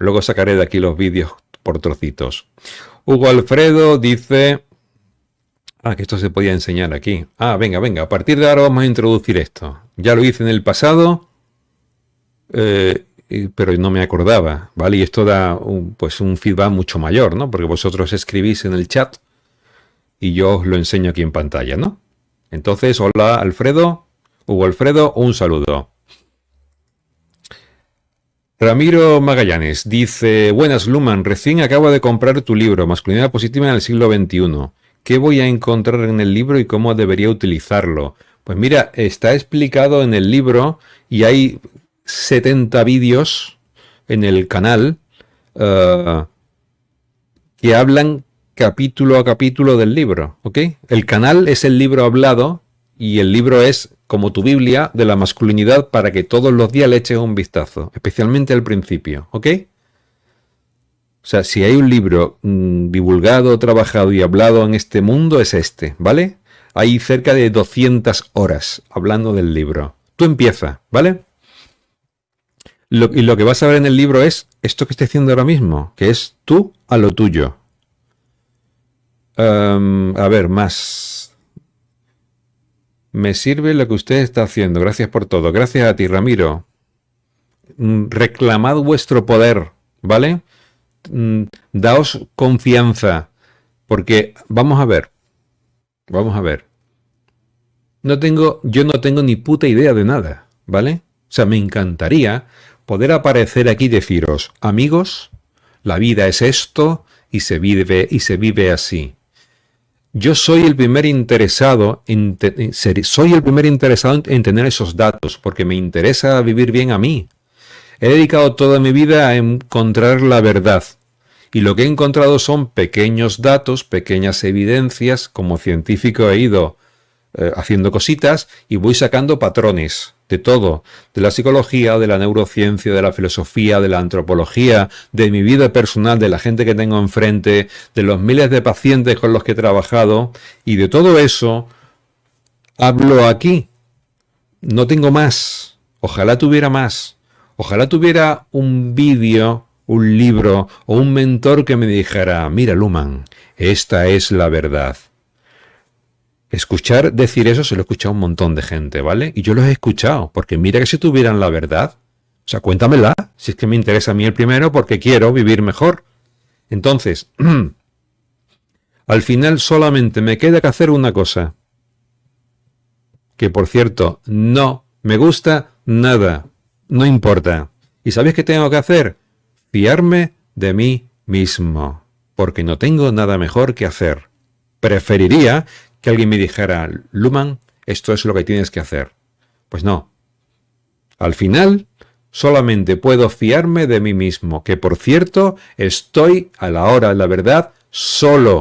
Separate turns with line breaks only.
Luego sacaré de aquí los vídeos por trocitos. Hugo Alfredo dice... Ah, que esto se podía enseñar aquí. Ah, venga, venga. A partir de ahora vamos a introducir esto. Ya lo hice en el pasado, eh, pero no me acordaba, ¿vale? Y esto da un, pues un feedback mucho mayor, ¿no? Porque vosotros escribís en el chat y yo os lo enseño aquí en pantalla, ¿no? Entonces, hola Alfredo, Hugo Alfredo, un saludo. Ramiro Magallanes dice, buenas Luman, recién acabo de comprar tu libro, Masculinidad Positiva en el siglo XXI. ¿Qué voy a encontrar en el libro y cómo debería utilizarlo? Pues mira, está explicado en el libro y hay 70 vídeos en el canal eh, que hablan capítulo a capítulo del libro, ¿ok? El canal es el libro hablado y el libro es como tu Biblia de la masculinidad para que todos los días le eches un vistazo, especialmente al principio, ¿ok? O sea, si hay un libro mm, divulgado, trabajado y hablado en este mundo, es este, ¿vale? Hay cerca de 200 horas hablando del libro. Tú empieza, ¿vale? y lo que vas a ver en el libro es esto que estoy haciendo ahora mismo, que es tú a lo tuyo. a ver, más. Me sirve lo que usted está haciendo. Gracias por todo. Gracias a ti, Ramiro. Mm, reclamad vuestro poder, ¿vale? Mm, daos confianza. Porque vamos a ver. Vamos a ver. No tengo, yo no tengo ni puta idea de nada, ¿vale? O sea, me encantaría poder aparecer aquí y deciros, amigos, la vida es esto y se vive y se vive así. Yo soy el primer interesado en, soy el primer interesado en tener esos datos porque me interesa vivir bien a mí. He dedicado toda mi vida a encontrar la verdad y lo que he encontrado son pequeños datos, pequeñas evidencias. Como científico he ido eh, haciendo cositas y voy sacando patrones de todo, de la psicología, de la neurociencia, de la filosofía, de la antropología, de mi vida personal, de la gente que tengo enfrente, de los miles de pacientes con los que he trabajado y de todo eso hablo aquí. No tengo más. Ojalá tuviera más. Ojalá tuviera un vídeo, un libro o un mentor que me dijera, mira Luman, esta es la verdad. Escuchar decir eso se lo escuchado a un montón de gente, ¿vale? Y yo los he escuchado, porque mira que si tuvieran la verdad, o sea, cuéntamela, si es que me interesa a mí el primero, porque quiero vivir mejor. Entonces, al final solamente me queda que hacer una cosa, que por cierto, no me gusta nada, no importa. ¿Y sabéis qué tengo que hacer? Fiarme de mí mismo, porque no tengo nada mejor que hacer preferiría que alguien me dijera, Luman, esto es lo que tienes que hacer. Pues no. Al final, solamente puedo fiarme de mí mismo, que por cierto, estoy a la hora de la verdad solo.